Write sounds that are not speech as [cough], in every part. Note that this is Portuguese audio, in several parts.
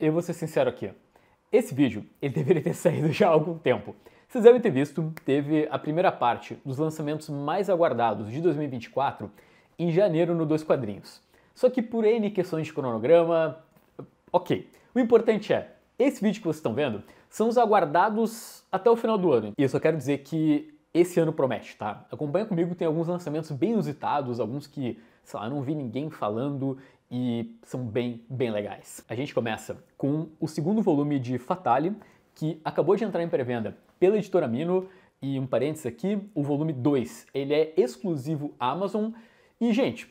eu vou ser sincero aqui. Esse vídeo, ele [laughs] deveria ter saído já há algum tempo. Vocês devem ter visto, teve a primeira parte dos lançamentos mais aguardados de 2024 em janeiro no Dois Quadrinhos. Só que por N questões de cronograma, ok. O importante é, esse vídeo que vocês estão vendo são os aguardados até o final do ano. E eu só quero dizer que esse ano promete, tá? Acompanha comigo, tem alguns lançamentos bem usitados, alguns que, sei lá, não vi ninguém falando e são bem, bem legais. A gente começa com o segundo volume de Fatale, que acabou de entrar em pré-venda pela editora Mino, e um parênteses aqui, o volume 2, ele é exclusivo Amazon, e gente,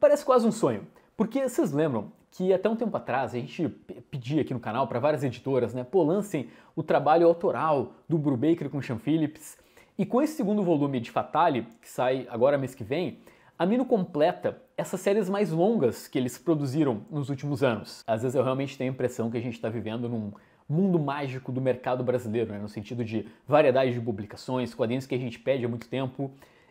parece quase um sonho, porque vocês lembram que até um tempo atrás a gente pedia aqui no canal para várias editoras, né, pô, lancem o trabalho autoral do Brubaker com Sean Phillips, e com esse segundo volume de Fatale, que sai agora mês que vem, Amino completa essas séries mais longas que eles produziram nos últimos anos. Às vezes eu realmente tenho a impressão que a gente está vivendo num mundo mágico do mercado brasileiro, né? no sentido de variedade de publicações, quadrinhos que a gente pede há muito tempo.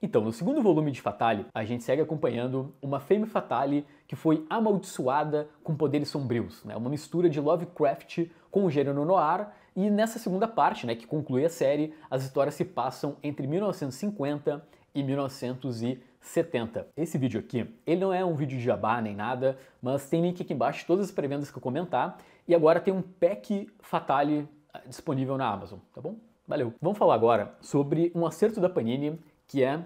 Então, no segundo volume de Fatale, a gente segue acompanhando uma Femme Fatale que foi amaldiçoada com poderes sombrios, né? uma mistura de Lovecraft com o gênero noir, e nessa segunda parte, né, que conclui a série, as histórias se passam entre 1950 e 1950. 70. Esse vídeo aqui, ele não é um vídeo de jabá nem nada, mas tem link aqui embaixo de todas as prevendas que eu comentar e agora tem um pack Fatale ah, disponível na Amazon, tá bom? Valeu. Vamos falar agora sobre um acerto da Panini que é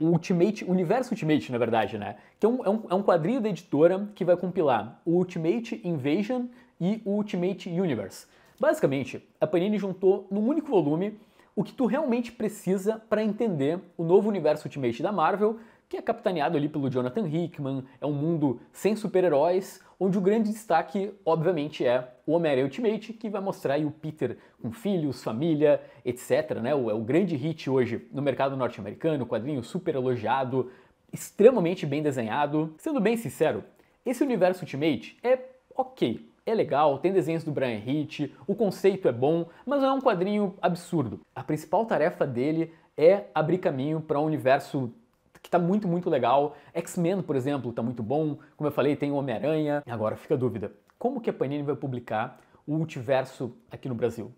Ultimate, Universo Ultimate, na verdade, né? Que é um, é um, é um quadrinho da editora que vai compilar o Ultimate Invasion e o Ultimate Universe. Basicamente, a Panini juntou num único volume o que tu realmente precisa para entender o novo universo Ultimate da Marvel, que é capitaneado ali pelo Jonathan Hickman, é um mundo sem super-heróis, onde o grande destaque, obviamente, é o Homem-Aranha Ultimate, que vai mostrar o Peter com filhos, família, etc. Né? O, é o grande hit hoje no mercado norte-americano, quadrinho super elogiado, extremamente bem desenhado. Sendo bem sincero, esse universo Ultimate é ok, é legal, tem desenhos do Brian Hitch, o conceito é bom, mas não é um quadrinho absurdo. A principal tarefa dele é abrir caminho para um universo que está muito, muito legal. X-Men, por exemplo, está muito bom. Como eu falei, tem o Homem-Aranha. Agora fica a dúvida, como que a Panini vai publicar o multiverso aqui no Brasil?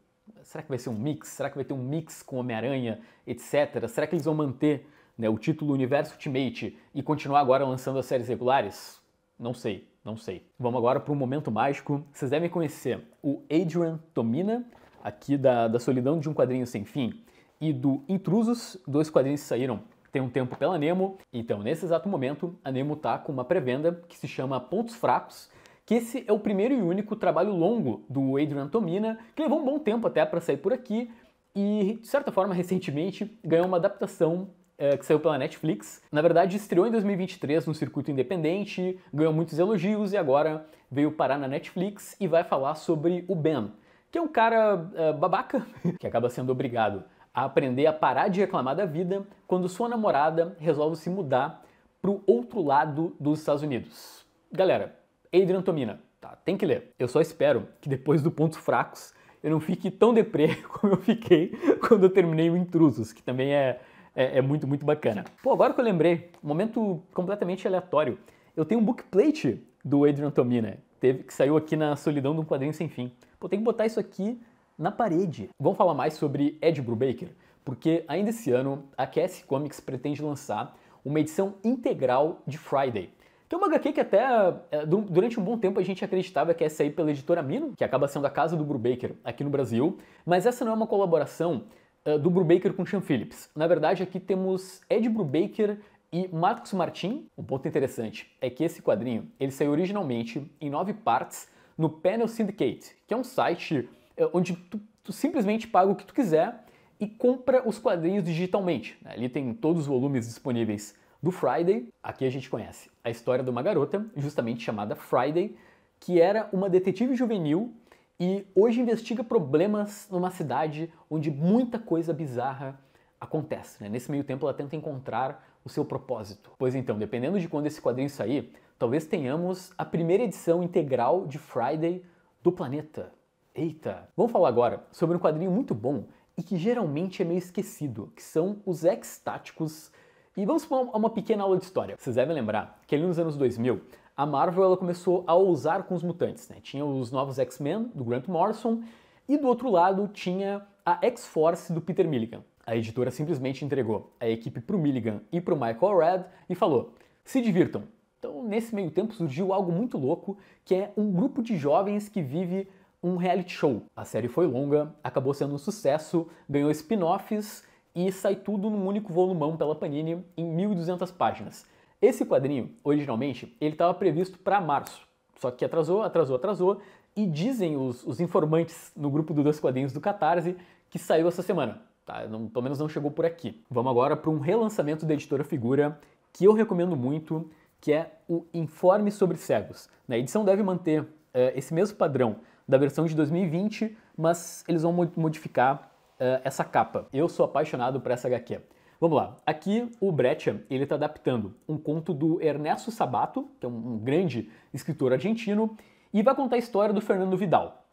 Será que vai ser um mix? Será que vai ter um mix com Homem-Aranha, etc? Será que eles vão manter né, o título Universo Ultimate e continuar agora lançando as séries regulares? Não sei, não sei. Vamos agora para um momento mágico. Vocês devem conhecer o Adrian Tomina, aqui da, da Solidão de um Quadrinho Sem Fim, e do Intrusos, dois quadrinhos que saíram tem um tempo pela Nemo. Então, nesse exato momento, a Nemo está com uma pré-venda que se chama Pontos Fracos, que esse é o primeiro e único trabalho longo do Adrian Tomina, que levou um bom tempo até para sair por aqui e, de certa forma, recentemente ganhou uma adaptação eh, que saiu pela Netflix. Na verdade, estreou em 2023 no circuito independente, ganhou muitos elogios e agora veio parar na Netflix e vai falar sobre o Ben, que é um cara uh, babaca [laughs] que acaba sendo obrigado a aprender a parar de reclamar da vida quando sua namorada resolve se mudar pro outro lado dos Estados Unidos. Galera, Adrian Tomina, tá, tem que ler. Eu só espero que depois do Pontos Fracos eu não fique tão deprê [laughs] como eu fiquei quando eu terminei o Intrusos, que também é é, é muito, muito bacana. Pô, agora que eu lembrei, um momento completamente aleatório. Eu tenho um bookplate do Adrian Tomina, teve, que saiu aqui na Solidão de um Quadrinho Sem Fim. Pô, tem que botar isso aqui na parede. Vamos falar mais sobre Ed Brubaker, porque ainda esse ano a QS Comics pretende lançar uma edição integral de Friday. Que é uma HQ que até é, durante um bom tempo a gente acreditava que ia sair pela editora Mino, que acaba sendo a casa do Brubaker aqui no Brasil, mas essa não é uma colaboração eh, do Brubaker com Sean Phillips. Na verdade, aqui temos Ed Brubaker e Marcos Martin. Um ponto interessante é que esse quadrinho ele saiu originalmente em nove partes no Panel Syndicate, que é um site eh, onde tu, tu simplesmente paga o que tu quiser e compra os quadrinhos digitalmente. Né? Ali tem todos os volumes disponíveis do Friday. Aqui a gente conhece a história de uma garota, justamente chamada Friday, que era uma detetive juvenil e hoje investiga problemas numa cidade onde muita coisa bizarra acontece. Né? Nesse meio tempo, ela tenta encontrar o seu propósito. Pois então, dependendo de quando esse quadrinho sair, talvez tenhamos a primeira edição integral de Friday do planeta. Eita! Vamos falar agora sobre um quadrinho muito bom e que geralmente é meio esquecido, que são os ex-táticos. E vamos para uma pequena aula de história. Vocês devem lembrar que ali nos anos 2000, a Marvel ela começou a ousar com os mutantes. Né? Tinha os novos X-Men, do Grant Morrison, e do outro lado tinha a X-Force, do Peter Milligan. A editora simplesmente entregou a equipe para o Milligan e para o Michael Red e falou: se divirtam. Então, nesse meio tempo surgiu algo muito louco, que é um grupo de jovens que vive um reality show. A série foi longa, acabou sendo um sucesso, ganhou spin-offs e sai tudo num único volumão pela Panini em 1200 páginas. Esse quadrinho, originalmente, ele estava previsto para março, só que atrasou, atrasou, atrasou, e dizem os, os informantes no grupo do Dois Quadrinhos do Catarse que saiu essa semana. Tá, não, pelo menos não chegou por aqui. Vamos agora para um relançamento da editora Figura que eu recomendo muito, que é o Informe sobre Cegos. A edição deve manter eh, esse mesmo padrão da versão de 2020, mas eles vão modificar eh, essa capa. Eu sou apaixonado por essa HQ. Vamos lá. Aqui o Breccia ele está adaptando um conto do Ernesto Sabato, que é um, grande escritor argentino, e vai contar a história do Fernando Vidal,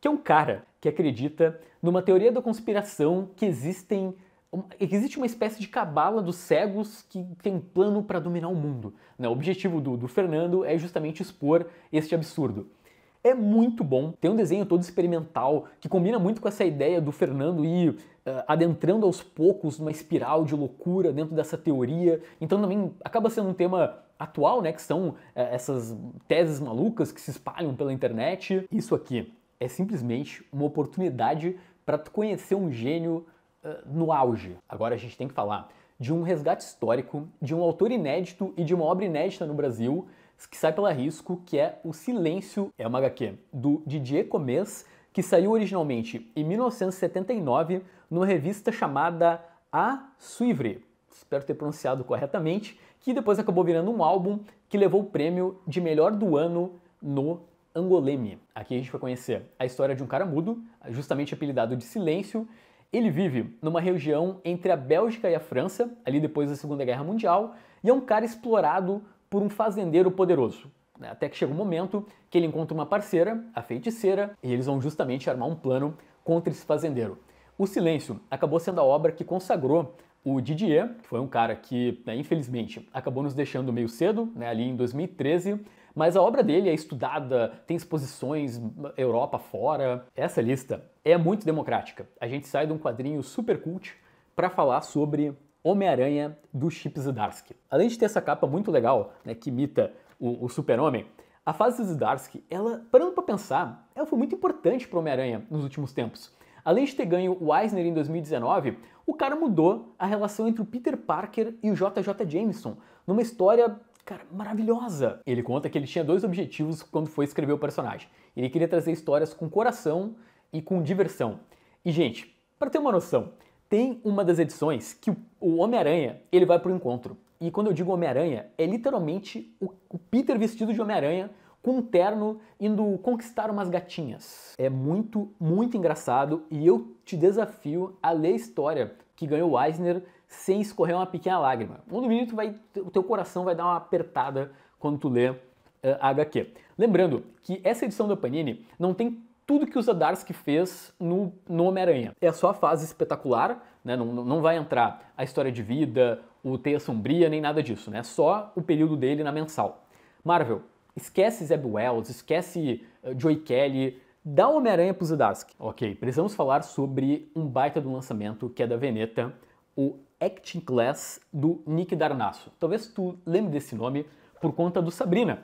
que é um cara que acredita numa teoria da conspiração que existem existe uma espécie de cabala dos cegos que tem um plano para dominar o mundo. Né? O objetivo do, do Fernando é justamente expor este absurdo. É muito bom, tem um desenho todo experimental que combina muito com essa ideia do Fernando ir uh, adentrando aos poucos numa espiral de loucura dentro dessa teoria. Então também acaba sendo um tema atual, né, que são uh, essas teses malucas que se espalham pela internet. Isso aqui é simplesmente uma oportunidade para conhecer um gênio uh, no auge. Agora a gente tem que falar de um resgate histórico, de um autor inédito e de uma obra inédita no Brasil que sai pela Risco, que é O Silêncio é uma HQ, do Didier Comês, que saiu originalmente em 1979 numa revista chamada A Suivre, espero ter pronunciado corretamente, que depois acabou virando um álbum que levou o prêmio de melhor do ano no Angoleme. Aqui a gente vai conhecer a história de um cara mudo, justamente apelidado de Silêncio. Ele vive numa região entre a Bélgica e a França, ali depois da Segunda Guerra Mundial, e é um cara explorado por um fazendeiro poderoso. Né? Até que chega um momento que ele encontra uma parceira, a feiticeira, e eles vão justamente armar um plano contra esse fazendeiro. O Silêncio acabou sendo a obra que consagrou o Didier, que foi um cara que, né, infelizmente, acabou nos deixando meio cedo, né, ali em 2013, mas a obra dele é estudada, tem exposições Europa fora. Essa lista é muito democrática. A gente sai de um quadrinho super cult para falar sobre Homem-Aranha do Chip Zdarsky. Além de ter essa capa muito legal, né, que imita o, o Super-Homem, a fase Zdarsky, ela, parando para pensar, ela foi muito importante para Homem-Aranha nos últimos tempos. Além de ter ganho o Eisner em 2019, o cara mudou a relação entre o Peter Parker e o JJ Jameson, numa história, cara, maravilhosa. Ele conta que ele tinha dois objetivos quando foi escrever o personagem. Ele queria trazer histórias com coração e com diversão. E gente, para ter uma noção, tem uma das edições que o Homem-Aranha ele vai pro encontro. E quando eu digo Homem-Aranha, é literalmente o, Peter vestido de Homem-Aranha com um terno indo conquistar umas gatinhas. É muito, muito engraçado e eu te desafio a ler a história que ganhou o Eisner sem escorrer uma pequena lágrima. Um minuto vai, o teu coração vai dar uma apertada quando tu lê uh, eh, HQ. Lembrando que essa edição da Panini não tem tudo que o Zadarsky fez no, no Homem-Aranha. É só a fase espetacular, né? Não, não vai entrar a história de vida, o Teia Sombria, nem nada disso, né? Só o período dele na mensal. Marvel, esquece Zeb Wells, esquece eh, Joey Kelly, dá o Homem-Aranha pro Zadarsky. Ok, precisamos falar sobre um baita do lançamento que é da Veneta, o Acting Class do Nick Darnasso. Talvez tu lembre desse nome por conta do Sabrina,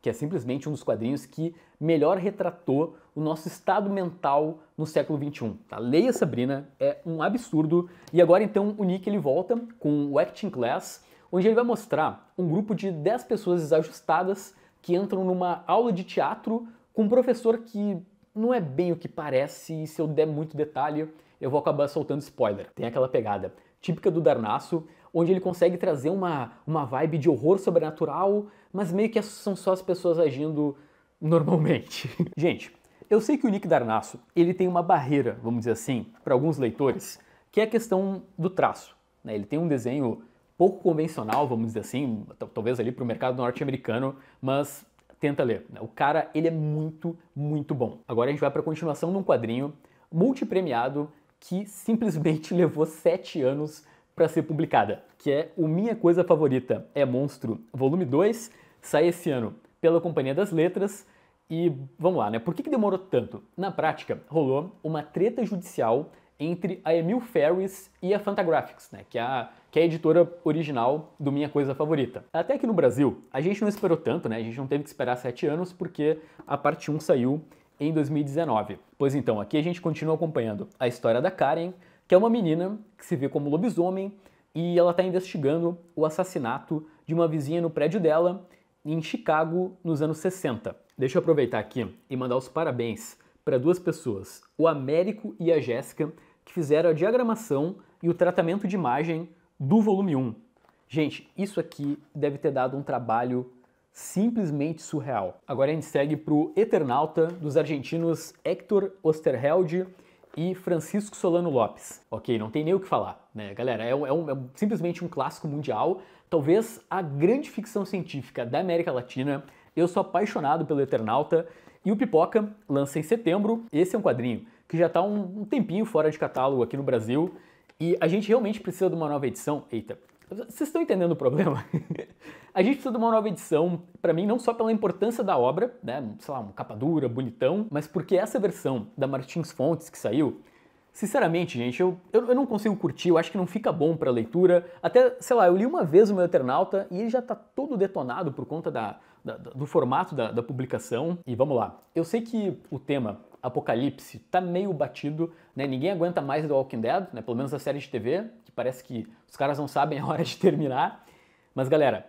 que é simplesmente um dos quadrinhos que melhor retratou o nosso estado mental no século XXI. Tá? Leia Sabrina, é um absurdo. E agora então o Nick ele volta com o Acting Class, onde ele vai mostrar um grupo de 10 pessoas desajustadas que entram numa aula de teatro com um professor que não é bem o que parece e se eu der muito detalhe eu vou acabar soltando spoiler. Tem aquela pegada típica do Darnasso onde ele consegue trazer uma, uma vibe de horror sobrenatural, mas meio que são só as pessoas agindo normalmente. [laughs] Gente, eu sei que o Nick Darnasso, ele tem uma barreira, vamos dizer assim, para alguns leitores, que é a questão do traço. Né? Ele tem um desenho pouco convencional, vamos dizer assim, talvez ali para o mercado norte-americano, mas tenta ler. Né? O cara, ele é muito, muito bom. Agora a gente vai para a continuação de um quadrinho multipremiado que simplesmente [laughs] levou sete anos para ser publicada, que é O Minha Coisa Favorita é Monstro, volume 2, sai esse ano pela Companhia das Letras. E vamos lá, né? Por que, que demorou tanto? Na prática, rolou uma treta judicial entre a Emil Ferris e a Fantagraphics, né? Que é a, que é a editora original do Minha Coisa Favorita. Até aqui no Brasil, a gente não esperou tanto, né? A gente não teve que esperar sete anos, porque a parte 1 saiu em 2019. Pois então, aqui a gente continua acompanhando a história da Karen, que é uma menina que se vê como lobisomem e ela está investigando o assassinato de uma vizinha no prédio dela em Chicago nos anos 60. Deixa eu aproveitar aqui e mandar os parabéns para duas pessoas, o Américo e a Jéssica, que fizeram a diagramação e o tratamento de imagem do volume 1. Gente, isso aqui deve ter dado um trabalho simplesmente surreal. Agora a gente segue para o Eternauta dos argentinos Hector Osterheld e Francisco Solano Lopes. Ok, não tem nem o que falar, né, galera? É, um, é, um, é simplesmente um clássico mundial, talvez a grande ficção científica da América Latina. Eu sou apaixonado pelo Eternauta e o Pipoca lança em setembro. Esse é um quadrinho que já está um, um tempinho fora de catálogo aqui no Brasil e a gente realmente precisa de uma nova edição. Eita, vocês estão entendendo o problema? [laughs] a gente precisa de uma nova edição, para mim, não só pela importância da obra, né, sei lá, um capa dura, bonitão, mas porque essa versão da Martins Fontes que saiu, sinceramente, gente, eu, eu, eu não consigo curtir, eu acho que não fica bom pra leitura. Até, sei lá, eu li uma vez o meu Eternauta e ele já tá todo detonado por conta da, da, do formato da, da publicação. E vamos lá. Eu sei que o tema Apocalipse tá meio batido, né? Ninguém aguenta mais The Walking Dead, né? Pelo menos a série de TV, que parece que os caras não sabem a hora de [laughs] terminar. Mas galera,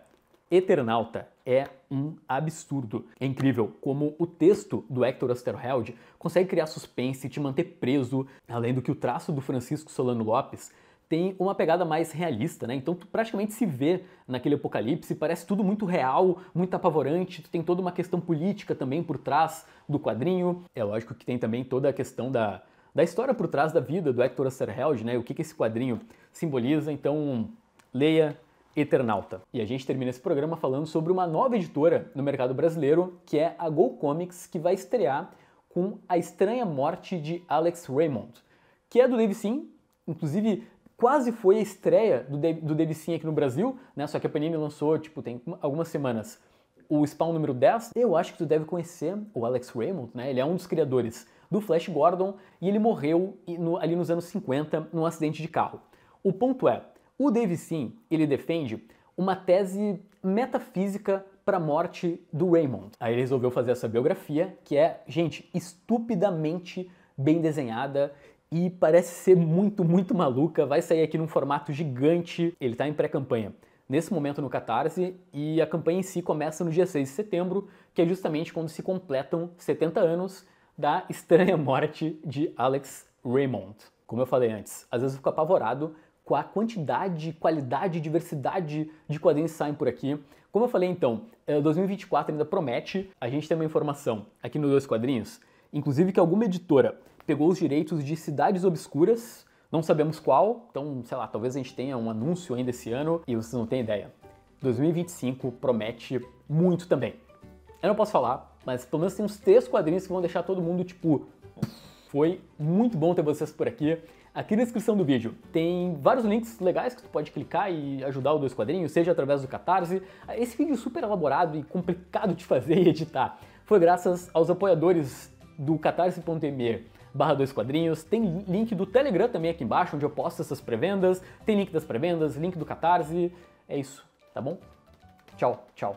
Eternauta é um absurdo. É incrível como o texto do Hector Osterheld consegue criar suspense e te manter preso, além do que o traço do Francisco Solano Lopes tem uma pegada mais realista, né? Então tu praticamente se vê naquele apocalipse, parece tudo muito real, muito apavorante, tu tem toda uma questão política também por trás do quadrinho. É lógico que tem também toda a questão da, da história por trás da vida do Hector Osterheld, né? O que, que esse quadrinho simboliza, então leia Eternauta. E a gente termina esse programa falando sobre uma nova editora no mercado brasileiro, que é a Go Comics, que vai estrear com A Estranha Morte de Alex Raymond, que é do Dave Sim, inclusive quase foi a estreia do, De do Devicinho aqui no Brasil, né? Só que a Panini lançou, tipo, tem algumas semanas. O Spawn número 10, eu acho que tu deve conhecer o Alex Raymond, né? Ele é um dos criadores do Flash Gordon e ele morreu no, ali nos anos 50 num acidente de carro. O ponto é, o Devicinho, ele defende uma tese metafísica para a morte do Raymond. Aí ele resolveu fazer essa biografia, que é, gente, estupidamente bem desenhada e parece ser muito, muito maluca. Vai sair aqui num formato gigante. Ele está em pré-campanha nesse momento no Catarse e a campanha em si começa no dia 6 de setembro, que é justamente quando se completam 70 anos da estranha morte de Alex Raymond. Como eu falei antes, às vezes eu fico apavorado com a quantidade, qualidade, diversidade de quadrinhos que saem por aqui. Como eu falei então, 2024 eh, ainda promete, a gente tem uma informação aqui nos dois quadrinhos, inclusive que alguma editora pegou os direitos de cidades obscuras, não sabemos qual, então, sei lá, talvez a gente tenha um anúncio ainda esse ano e vocês não têm ideia. 2025 promete muito também. Eu não posso falar, mas pelo menos tem uns três quadrinhos que vão deixar todo mundo tipo. Foi muito bom ter vocês por aqui. Aqui na descrição do vídeo tem vários links legais que tu pode clicar e ajudar o Dois Quadrinhos, seja através do Catarse. Esse vídeo é super elaborado e complicado de [laughs] fazer e editar foi graças aos apoiadores do catarse.me barra dois quadrinhos. Tem link do Telegram também aqui embaixo, onde eu posto essas pré-vendas. Tem link das pré-vendas, link do Catarse. É isso, tá bom? Tchau, tchau.